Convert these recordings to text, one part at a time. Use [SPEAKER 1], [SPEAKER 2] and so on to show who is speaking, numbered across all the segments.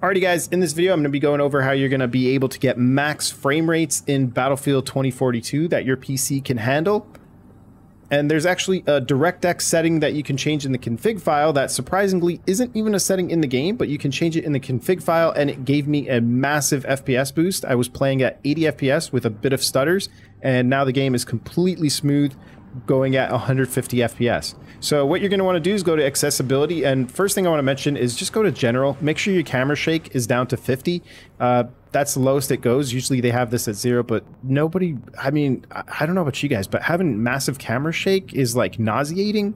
[SPEAKER 1] Alrighty guys, in this video I'm going to be going over how you're going to be able to get max frame rates in Battlefield 2042 that your PC can handle. And there's actually a DirectX setting that you can change in the config file that surprisingly isn't even a setting in the game, but you can change it in the config file and it gave me a massive FPS boost. I was playing at 80 FPS with a bit of stutters and now the game is completely smooth going at 150 FPS. So what you're going to want to do is go to accessibility. And first thing I want to mention is just go to general. Make sure your camera shake is down to 50. Uh, that's the lowest it goes. Usually they have this at zero, but nobody, I mean, I don't know about you guys, but having massive camera shake is like nauseating.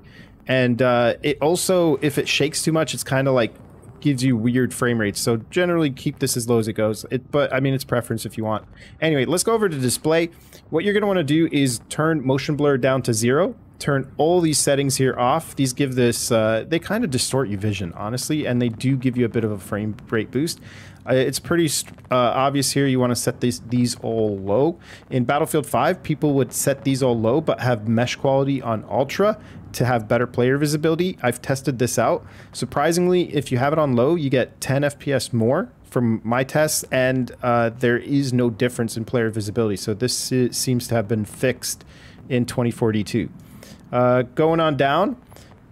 [SPEAKER 1] And uh, it also, if it shakes too much, it's kind of like gives you weird frame rates. So generally keep this as low as it goes. It, but I mean, it's preference if you want. Anyway, let's go over to display. What you're going to want to do is turn motion blur down to zero turn all these settings here off. These give this, uh, they kind of distort your vision, honestly, and they do give you a bit of a frame rate boost. Uh, it's pretty uh, obvious here you want to set these, these all low. In Battlefield 5, people would set these all low but have mesh quality on Ultra to have better player visibility. I've tested this out. Surprisingly, if you have it on low, you get 10 FPS more from my tests, and uh, there is no difference in player visibility. So this seems to have been fixed in 2042. Uh, going on down,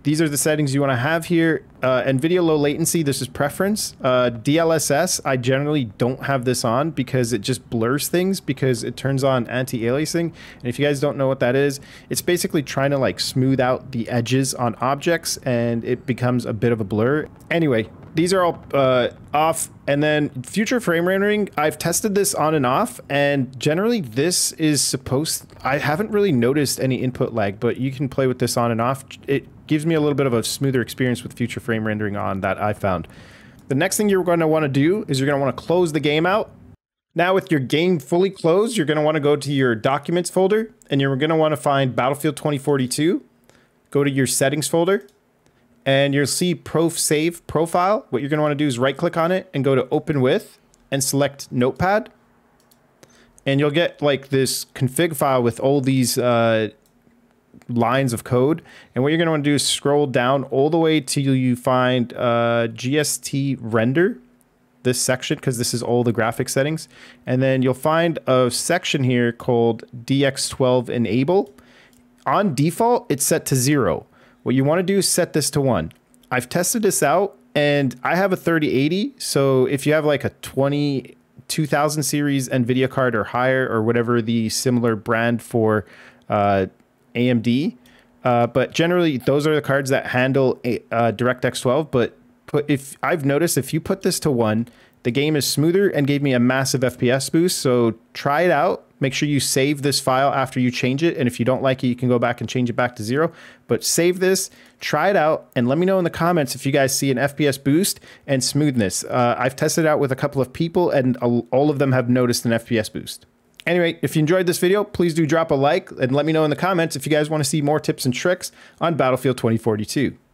[SPEAKER 1] these are the settings you want to have here. Uh, NVIDIA low latency, this is preference. Uh, DLSS, I generally don't have this on because it just blurs things because it turns on anti-aliasing. And if you guys don't know what that is, it's basically trying to like smooth out the edges on objects and it becomes a bit of a blur. Anyway, these are all uh, off. And then future frame rendering, I've tested this on and off, and generally this is supposed, I haven't really noticed any input lag, but you can play with this on and off. It gives me a little bit of a smoother experience with future frame rendering on that I found. The next thing you're going to want to do is you're going to want to close the game out. Now with your game fully closed, you're going to want to go to your documents folder and you're going to want to find Battlefield 2042. Go to your settings folder and you'll see Prof Save Profile. What you're going to want to do is right click on it and go to Open With and select Notepad. And you'll get like this config file with all these uh, lines of code. And what you're going to want to do is scroll down all the way till you find uh, GST render this section because this is all the graphic settings. And then you'll find a section here called DX12 enable. On default, it's set to zero. What you want to do is set this to one. I've tested this out and I have a 3080. So if you have like a 20, 2000 series NVIDIA card or higher or whatever the similar brand for uh, AMD, uh, but generally those are the cards that handle a, uh, DirectX 12. But put, if I've noticed, if you put this to one, the game is smoother and gave me a massive FPS boost. So try it out Make sure you save this file after you change it. And if you don't like it, you can go back and change it back to zero. But save this, try it out, and let me know in the comments if you guys see an FPS boost and smoothness. Uh, I've tested it out with a couple of people, and all of them have noticed an FPS boost. Anyway, if you enjoyed this video, please do drop a like and let me know in the comments if you guys want to see more tips and tricks on Battlefield 2042.